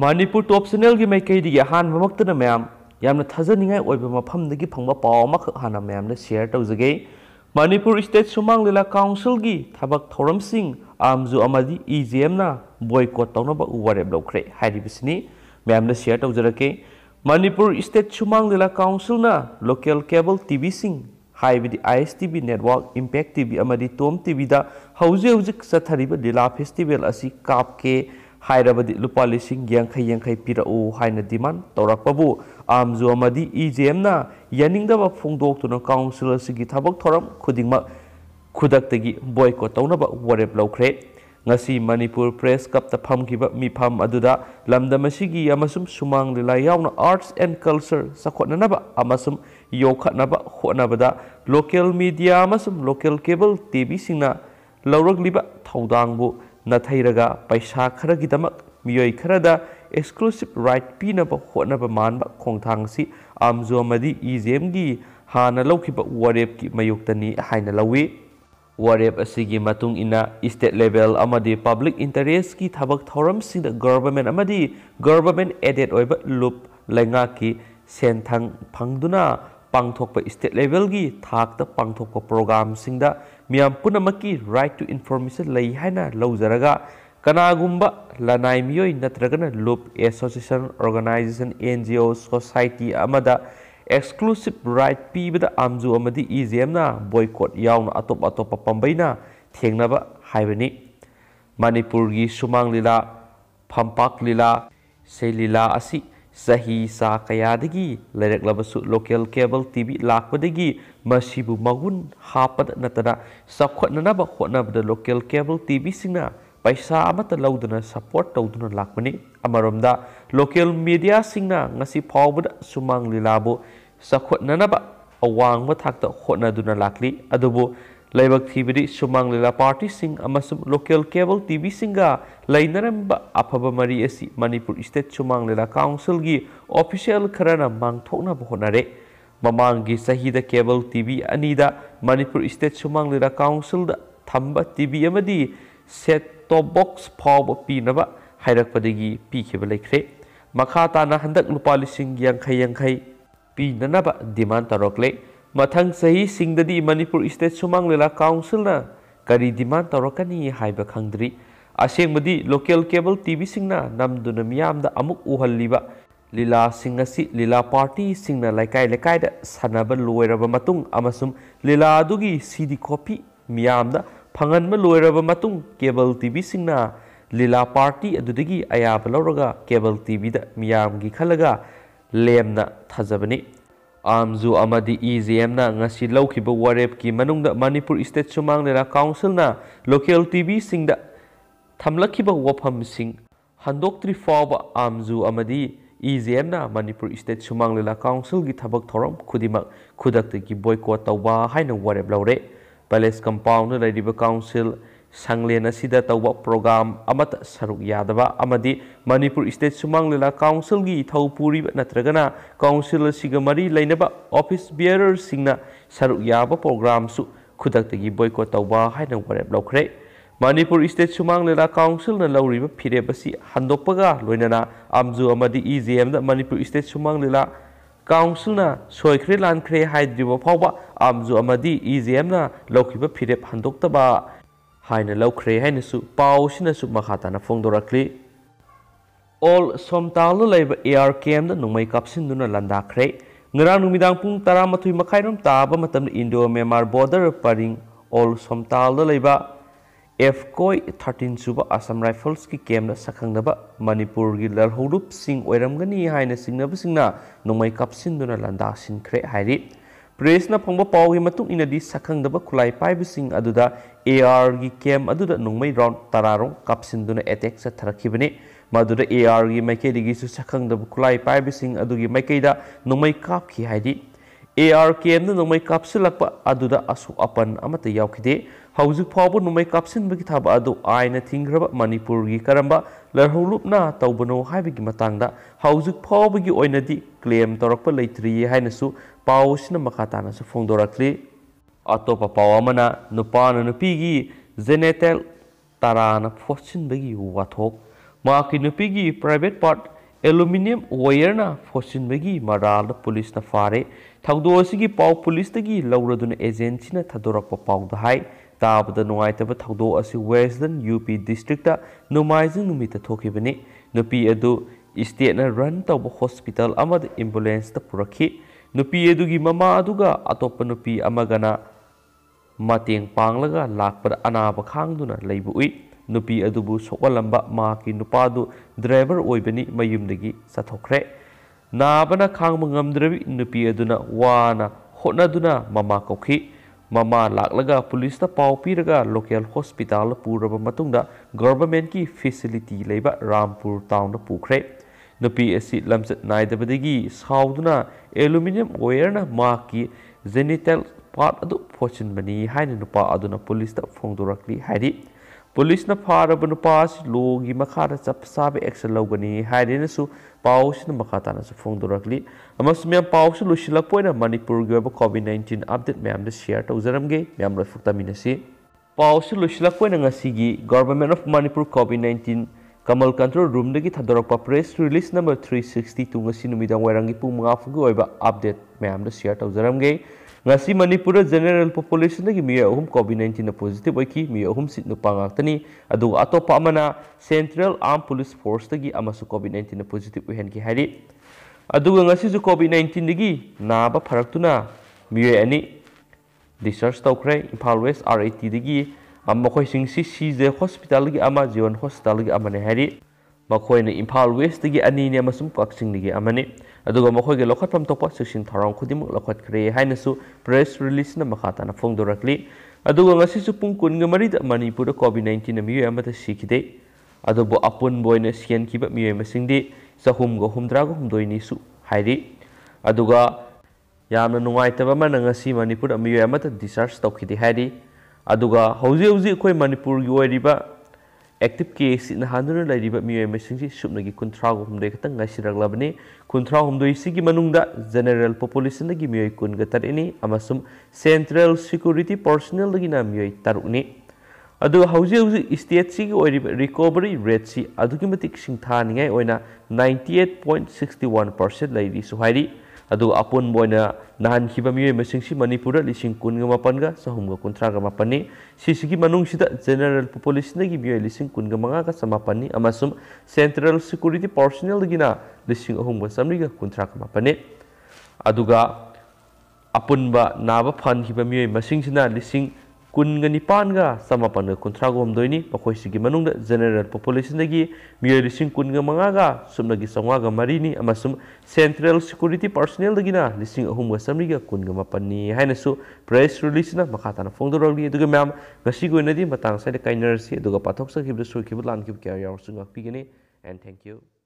Manipur top सेनेल की मैकई अहान ma'am यामने थजनी मफम की फंग पाव हाँ मैम सेयर तौजगे मणिपुर स्टेट सुमंग लीला काउंसिल की थब थोरम सिंह आमजू इ जे एम बोकोट तौब वरेब लौख्रे मैम सेयर तौजे Manipur state Sumang Leela council local cable T V I S T V network impact T V टोम टी वी हौजे हूँ चथरीब लीला फेस्टिवल काप हाइरबदी लुपा लिसिंग यांखै यांखै पिरउ हाइन डिमांड तौरकबु आमजु अमदी इजेमना यानिंगदब फोंगदोक्तुन काउंसिल सिगि थबक थोरम खुदिंगमा खुदक्तगी बॉयकॉट तौनब वरेब लौख्रे ngasi manipur press cup ta phamkiba mipham aduda lamdamasigi amasum sumang lila yauna arts and culture sakhotnanaba amasum yokhatnaba khotnabada local media amasum local cable tv singna lawragliba thaudangbu नथरगा पैसा खरगद मई खरद एक्सक्लूसीव राइट पीनब हब मानब खी आमजो ई GeM की हाँ लौब वरेब की मयुक्तनी लवि वरेब इस्टेट लेवल पब्लिक इंटरेस की थबरम सिंह गवर्नमेंट गवर्नमेंट एडेड होब लेना की सें थ फना Pangthok pangthokpa state level gi thakta pangthokpa program singda miam punamaki right to information lai haina lawjaraga kana gumba lanai miyo natragana loop association organization ngo society amada exclusive right pibada amju amadi ejm na boycott yaun atop atop pambaina thengnaba haibani manipur gi sumang lila pampak lila lila asi ꯆꯍꯤ ꯆꯥ ꯀꯌꯥꯗꯒꯤ ꯂꯩꯔꯛꯂꯕꯁꯨ local cable TV ꯂꯥꯛꯄꯗꯒꯤ ꯃꯁꯤꯕꯨ ꯃꯒꯨꯟ ꯍꯥꯞꯄꯗ ꯅꯠꯇꯅ ꯆꯥꯎꯈꯠꯅꯅꯕ ꯍꯣꯠꯅꯕꯗ local cable ꯇꯤꯚꯤꯁꯤꯡꯅ ꯄꯩꯁꯥ ꯑꯃꯠꯇ ꯂꯧꯗꯅ ꯁꯞꯄꯣꯔꯠ ꯇꯧꯗꯨꯅ ꯂꯥꯛꯄꯅꯤ ꯑꯃꯔꯣꯝꯗ ꯂꯣꯀꯦꯜ ꯃꯦꯗꯤꯌꯥꯁꯤꯡꯅ ꯉꯁꯤ ꯐꯥꯎꯕꯗ ꯁꯨꯃꯥꯡ ꯂꯤꯂꯥꯕꯨ ꯆꯥꯎꯈꯠꯅꯅꯕ ꯑꯋꯥꯡꯕ ꯊꯥꯛꯇ ꯍꯣꯠꯅꯗꯨꯅ ꯂꯥꯛꯂꯤ ꯑꯗꯨꯕꯨ लेबक थीबदी Sumang Leela party local cable TV सिंगा लेनरम अफब मरी असी स्टेट सुमांग लीला काउंसिल की ऑफिशियल खरना मांगना होनरे ममांगी सहीद केबल टीवी अनीदा मनपुर स्टेट सुमांग लीला काउंसिल थंब टीवी सेट टॉप बॉक्स फाव पीनब हाइरकपदगी पीब लेखे मखा ताना लिंग यांख लिसिंग यांखै डिमांड तरोकले ꯃꯊꯪ ꯆꯍꯤ ꯁꯤꯡꯗꯗꯤ ꯃꯅꯤꯄꯨꯔ ꯏꯁꯇꯦꯠ ꯁꯨꯃꯥꯡ ꯂꯤꯂꯥ ꯀꯥꯎꯟꯁꯤꯜꯅ ꯀꯔꯤ ꯗꯤꯃꯥꯟ ꯇꯧꯔꯛꯀꯅꯤ ꯍꯥꯏꯕ ꯈꯪꯗ꯭ꯔꯤ ꯑꯁꯦꯡꯕꯗꯤ ꯂꯣꯀꯦꯜ ꯀꯦꯕꯜ ꯇꯤꯚꯤꯁꯤꯡꯅ ꯅꯝꯗꯨꯅ ꯃꯤꯌꯥꯝꯗ ꯑꯃꯨꯛ ꯎꯍꯜꯂꯤꯕ ꯂꯤꯂꯥꯁꯤꯡ ꯑꯁꯤ ꯂꯤꯂꯥ ꯄꯥꯔꯇꯤꯁꯤꯡꯅ ꯂꯩꯀꯥꯏ ꯂꯩꯀꯥꯏꯗ ꯁꯥꯟꯅꯕ ꯂꯣꯏꯔꯕ ꯃꯇꯨꯡ ꯑꯃꯁꯨꯡ ꯂꯤꯂꯥ ꯑꯗꯨꯒꯤ ꯁꯤꯗꯤ ꯀꯣꯄꯤ ꯃꯤꯌꯥꯝꯗ ꯐꯪꯍꯟꯕ ꯂꯣꯏꯔꯕ ꯃꯇꯨꯡ ꯀꯦꯕꯜ ꯇꯤꯚꯤꯁꯤꯡꯅ ꯂꯤꯂꯥ ꯄꯥꯔꯇꯤ ꯑꯗꯨꯗꯒꯤ ꯑꯌꯥꯕ ꯂꯧꯔꯒ ꯀꯦꯕꯜ ꯇꯤꯚꯤꯗ ꯃꯤꯌꯥꯝꯒꯤ ꯈꯜꯂꯒ ꯂꯦꯝꯅ ꯊꯥꯖꯕꯅꯤ Amzu amadi EGM emna ngasi ba warep ki manungda Manipur Estate Sumang Lera Council na local TV sing da ba wapam sing handoktri fawba amzu amadi EZM na Manipur Estate Sumang Lila Council gi thabak thorom khudimak khudak te gi boycott hai haina warep lawre Palace compound na Council संगलेंद तब program सरुक Manipur state Sumang Leela council इथपूरी नत्रगना council मरी लेनब office bearer सरुक program खुद की बोको तब है वरब लौरे मणिपुर स्टेट सुमंग लीला काउंसिल फिरेब से हंडोपना अमजुद E G M Manipur state Sumang Leela council सोख्रे लाख्रे फाव अमजुद इ जे एम फिरेब हंडोतबा ꯍꯥꯏꯅ ꯂꯧꯈ꯭ꯔꯦ ꯍꯥꯏꯅꯁꯨ ꯄꯥꯎꯁꯤꯅꯁꯨ ꯃꯈꯥ ꯇꯥꯅ ꯐꯣꯡꯗꯣꯔꯛꯂꯤ ꯑꯣꯜ ꯁꯣꯝꯇꯥꯜꯗ ꯂꯩꯕ ꯑꯦ ꯑꯥꯔ ꯀꯦꯝꯗ ꯅꯣꯡꯃꯩ ꯀꯥꯞꯁꯤꯟꯗꯨꯅ ꯂꯥꯟꯗꯥꯈ꯭ꯔꯦ ꯉꯔꯥꯡ ꯅꯨꯃꯤꯗꯥꯡ ꯄꯨꯡ ꯇꯔꯥꯃꯥꯊꯣꯏ ꯃꯈꯥꯏꯔꯣꯝ ꯇꯥꯕ ꯃꯇꯝꯗ ꯏꯟꯗꯣ ꯃꯦꯟꯃꯥꯔ ꯕꯣꯔꯗꯔ ꯄꯔꯤꯡ ꯑꯣꯜ ꯁꯣꯝꯇꯥꯜꯗ ꯂꯩꯕ ꯑꯦꯐꯀꯣꯏ ꯊꯥꯔꯇꯤꯟ ꯁꯨꯕ ꯑꯁꯥꯝ ꯔꯥꯏꯐꯜꯁꯀꯤ ꯀꯦꯝꯗ ꯁꯛꯈꯪꯅꯕ ꯃꯅꯤꯄꯨꯔꯒꯤ ꯂꯜꯍꯧꯔꯨꯞꯁꯤꯡ ꯑꯣꯏꯔꯝꯒꯅꯤ ꯍꯥꯏꯅ ꯆꯤꯡꯅꯕꯁꯤꯡꯅ ꯅꯣꯡꯃꯩ ꯀꯥꯞꯁꯤꯟꯗꯨꯅ ꯂꯥꯟꯗꯥꯁꯤꯟꯈ꯭ꯔꯦ ꯍꯥꯏꯔꯤ ꯄ꯭ꯔꯦꯁꯅ ꯐꯪꯕ ꯄꯥꯎꯒꯤ ꯃꯇꯨꯡ ꯏꯟꯅꯗꯤ ꯁꯛꯈꯪꯗꯕ ꯈꯨꯠꯂꯥꯏ ꯄꯥꯏꯕꯁꯤꯡ ꯑꯗꯨꯗ ꯑꯦ ꯑꯥꯔꯒꯤ ꯀꯦꯝ ꯑꯗꯨꯗ ꯅꯣꯡꯃꯩ ꯔꯥꯎꯟ ꯇꯔꯥꯔꯣꯝ ꯀꯥꯞꯁꯤꯟꯗꯨꯅ ꯑꯦꯇꯦꯛ ꯆꯠꯊꯔꯛꯈꯤꯕꯅꯤ ꯃꯗꯨꯗ ꯑꯦ ꯑꯥꯔꯒꯤ ꯃꯥꯏꯀꯩꯗꯒꯤꯁꯨ ꯁꯛꯈꯪꯗꯕ ꯈꯨꯠꯂꯥꯏ ꯄꯥꯏꯕꯁꯤꯡ ꯑꯗꯨꯒꯤ ꯃꯥꯏꯀꯩꯗ ꯅꯣꯡꯃꯩ ꯀꯥꯞꯈꯤ ꯍꯥꯏꯗꯤ ꯑꯦ ꯑꯥꯔ ꯀꯦꯝꯅ ꯅꯣꯡꯃꯩ ꯀꯥꯞꯁꯤꯜꯂꯛꯄ ꯑꯗꯨꯗ ꯑꯁꯣꯛ ꯑꯄꯟ ꯑꯃꯠꯇ ꯌꯥꯎꯈꯤꯗꯦ ꯍꯧꯖꯤꯛ ꯐꯥꯎꯕ ꯅꯣꯡꯃꯩ ꯀꯥꯞꯁꯤꯟꯕꯒꯤ ꯊꯕꯛ ꯑꯗꯨ ꯑꯥꯏꯅ ꯊꯤꯡꯈ꯭ꯔꯕ ꯃꯅꯤꯄꯨꯔꯒꯤ ꯀꯔꯝꯕ ꯂꯥꯜꯍꯧ ꯂꯨꯞꯅ ꯇꯧꯕꯅꯣ ꯍꯥꯏꯕꯒꯤ ꯃꯇꯥꯡꯗ ꯍꯧꯖꯤꯛ ꯐꯥꯎꯕꯒꯤ ꯑꯣꯏꯅꯗꯤ ꯀ꯭ꯂꯦꯝ ꯇꯧꯔꯛꯄ ꯂꯩꯇ꯭ꯔꯤꯌꯦ ꯍꯥꯏꯅꯁꯨ ꯄꯥꯎꯁꯤꯅ ꯃꯈꯥ ꯇꯥꯅꯁꯨ ꯐꯣꯡꯗꯣꯔꯛꯂꯤ ꯑꯇꯣꯞꯄ ꯄꯥꯎ ꯑꯃꯅ ꯅꯨꯄꯥꯅ ꯅꯨꯄꯤꯒꯤ ꯖꯦꯅꯦꯇꯦꯜ ꯇꯔꯥꯅ ꯐꯣꯠꯆꯤꯟꯕꯒꯤ ꯋꯥꯊꯣꯛ ꯃꯍꯥꯛꯀꯤ ꯅꯨꯄꯤꯒꯤ ꯄ꯭ꯔꯥꯏꯚꯦꯠ ꯄꯥꯔꯠ ꯑꯦꯂꯨꯃꯤꯅꯤꯌꯝ ꯋꯌꯔꯅ ꯐꯣꯠꯆꯤꯟꯕꯒꯤ ꯃꯔꯥꯜꯗ ꯄꯨꯂꯤꯁꯅ ꯐꯥꯔꯦ ꯊꯧꯗꯣꯛ ꯑꯁꯤꯒꯤ ꯄꯥꯎ ꯄꯨꯂꯤꯁꯇꯒꯤ ꯂꯧꯔꯗꯨꯅ ꯑꯦꯖꯦꯟꯁꯤꯅ ꯊꯥꯗꯣꯔꯛꯄ ꯄꯥꯎꯗ ꯍꯥꯏ ꯇꯥꯕꯗ ꯅꯨꯡꯉꯥꯏꯇꯕ ꯊꯧꯗꯣꯛ ꯑꯁꯤ ꯋꯦꯁꯂꯦꯟ ꯌꯨ ꯄꯤ ꯗꯤꯁꯇ꯭ꯔꯤꯛꯇ ꯅꯣꯡꯃꯥꯏꯖꯤꯡ ꯅꯨꯃꯤꯠꯇ ꯊꯣꯛꯈꯤꯕꯅꯤ ꯅꯨꯄꯤ ꯑꯗꯨ ꯏꯁꯇꯦꯠꯅ ꯔꯟ ꯇꯧꯕ ꯍꯣꯁꯄꯤꯇꯥꯜ ꯑꯃꯗ ꯑꯦꯝꯕꯨꯂꯦꯟꯁꯇ ꯄꯨꯔꯛꯈꯤ Nopi edugi mama aduga atau penopi amagana mateng panglaga lakpar anaba khangduna leibu ui nupi adubu sokwalamba maki nupadu driver oibani mayumdagi sathokre nabana khangma ngamdrabi nupi aduna wana hotnaduna mama kokhi mama laklaga polis ta local hospital puraba matungda government facility leiba rampur town pukhre pukre नुपी लमचदी सौदना aluminium वेरना genital part फोचिबनी police फोदी police फाब नुप की चप चाब एक्सन लगनी पासी फोदली पासी लुशलप मनपुर की कॉविड नाइनटीन अबडेट मैम सेयर तौजरमे मैं लाइफ तमीन से पासी लुशलप government of Manipur covid nineteen कमल कंट्रोल रूम थदर press release number three sixty two वैरंग पुम अपडेट मैम सेयर तौजरमे मनपुर जेनेरल पोपुलेसन अहम कोविड नाइन्टीन पोजिटिव होगी मई अहम सीट नुपनी अतोपना central arm police force covid nineteen positive होगी अगसी कोविड नाइन्टीन नाब फरतना मई अनी डिस्चार्ज तौर Imphal west R A T ꯃꯈꯣꯏꯁꯤꯡꯁꯤ ꯍꯣꯁꯄꯤꯇꯥꯜꯒꯤ ꯑꯃ ꯖꯤꯌꯣꯟ ꯍꯣꯁꯄꯤꯇꯥꯜꯒꯤ ꯑꯃꯅꯤ ꯍꯥꯏꯔꯤ ꯃꯈꯣꯏꯅ ꯏꯝꯐꯥꯜ ꯋꯦꯁꯇꯒꯤ ꯑꯅꯤꯅꯤ ꯑꯃꯁꯨꯡ ꯀꯛꯆꯤꯡꯗꯒꯤ ꯑꯃꯅꯤ ꯑꯗꯨꯒ ꯃꯈꯣꯏꯒꯤ ꯂꯧꯈꯠꯐꯝ ꯊꯣꯛꯄ ꯆꯦꯛꯁꯤꯟ ꯊꯧꯔꯥꯡ ꯈꯨꯗꯤꯡꯃꯛ ꯂꯧꯈꯠꯈ꯭ꯔꯦ ꯍꯥꯏꯅꯁꯨ ꯄ꯭ꯔꯦꯁ ꯔꯤꯂꯤꯁꯅ ꯃꯈꯥ ꯇꯥꯅ ꯐꯣꯡꯗꯣꯔꯛꯂꯤ ꯑꯗꯨꯒ ꯉꯁꯤꯁꯨ ꯄꯨꯡ ꯀꯨꯟꯒ ꯃꯔꯤꯗ ꯃꯅꯤꯄꯨꯔꯗ ꯀꯣꯚꯤꯗ ꯅꯥꯏꯟꯇꯤꯟꯅ ꯃꯤꯑꯣꯏ ꯑꯃꯗ ꯁꯤꯈꯤꯗꯦ ꯑꯗꯨꯕꯨ ꯑꯄꯨꯟꯕ ꯑꯣꯏꯅ ꯁꯤꯍꯟꯈꯤꯕ ꯃꯤꯑꯣꯏ ꯃꯁꯤꯡꯗꯤ ꯆꯍꯨꯝꯒ ꯍꯨꯝꯗ꯭ꯔꯥꯒ ꯍꯨꯝꯗꯣꯏꯅꯤꯁꯨ ꯍꯥꯏꯔꯤ ꯑꯗꯨꯒ ꯌꯥꯝꯅ ꯅꯨꯡꯉꯥꯏꯇꯕ ꯑꯃꯅ ꯉꯁꯤ ꯃꯅꯤꯄꯨꯔꯗ ꯃꯤꯑꯣꯏ ꯑꯃꯗ ꯗꯤꯁꯆꯥꯔꯖ ꯇꯧꯈꯤꯗꯦ ꯍꯥꯏꯔꯤ ꯑꯗꯨꯒ ꯍꯧꯖꯤꯛ ꯍꯧꯖꯤꯛ ꯑꯩꯈꯣꯏ ꯃꯅꯤꯄꯨꯔꯒꯤ ꯑꯣꯏꯔꯤꯕ ꯑꯦꯛꯇꯤꯕ ꯀꯦꯁꯁꯤꯅ ꯍꯟꯗꯨꯅ ꯂꯩꯔꯤꯕ ꯃꯤꯑꯣꯏꯁꯤꯡꯁꯤ ꯁꯨꯞꯅꯒꯤ ꯀꯨꯟꯊ꯭ꯔꯥꯒ ꯍꯨꯝꯗꯣꯏ ꯈꯛꯇꯪ ꯉꯥꯏꯁꯤꯜꯂꯛꯂꯕꯅꯤ ꯀꯨꯟꯊ꯭ꯔꯥ ꯍꯨꯝꯗꯣꯏꯁꯤꯒꯤ ꯃꯅꯨꯡꯗ ꯖꯦꯅꯔꯦꯜ ꯄꯣꯄꯨꯂꯦꯁꯟꯗꯒꯤ ꯃꯤꯑꯣꯏ ꯀꯨꯟꯒ ꯇꯔꯦꯠꯅꯤ ꯑꯃꯁꯨꯡ ꯁꯦꯟꯇ꯭ꯔꯦꯜ ꯁꯤꯀ꯭ꯌꯨꯔꯤꯇꯤ ꯄꯥꯔꯁꯣꯅꯦꯜꯗꯒꯤꯅ ꯃꯤꯑꯣꯏ ꯇꯔꯨꯛꯅꯤ ꯑꯗꯨꯒ ꯍꯧꯖꯤꯛ ꯍꯧꯖꯤꯛ ꯏꯁꯇꯦꯠꯁꯤꯒꯤ ꯑꯣꯏꯔꯤꯕ ꯔꯤꯀꯣꯕꯔꯤ ꯔꯦꯠꯁꯤ ꯑꯗꯨꯛꯀꯤ ꯃꯇꯤꯛ ꯁꯤꯡꯊꯥꯅꯤꯡꯉꯥꯏ ꯑꯣꯏꯅ ninety eight point sixty one percent ꯂꯩꯔꯤꯁꯨ ꯍꯥꯏꯔꯤ adu apun moina nahan hiba miwe masing si manipura lising kun ga mapan ga sahum ga kuntra ga mapan ni sisigi manung sida general population na gi miwe lising kun ga manga ga samapan ni amasum central security personnel lagi na lising ahum ga samri ga kuntra ga mapan ni adu ga apun ba naba pan hiba miwe mesing sina lising kun ngani sama pan ga kun tragom doi ni pakoi sigi manung da general population dagi miya lising kun ga manga ga sum dagi sangwa ga mari ama sum central security personnel dagi na lising ahum ga samri ga kun ga mapan ni press release na makata na fong doro gi duga miam ngasi goi na di matang sai da kainer si duga patok sa kibda su kibut lan kibu kia yau sung and thank you